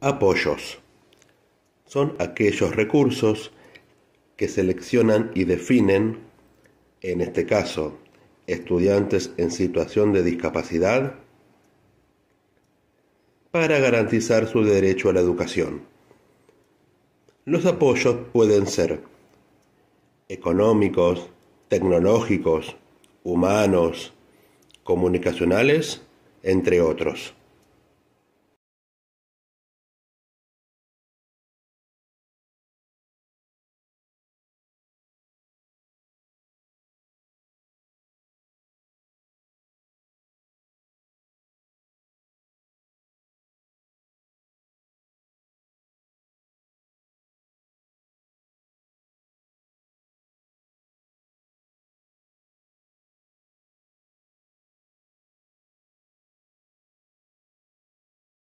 Apoyos. Son aquellos recursos que seleccionan y definen, en este caso, estudiantes en situación de discapacidad, para garantizar su derecho a la educación. Los apoyos pueden ser económicos, tecnológicos, humanos, comunicacionales, entre otros.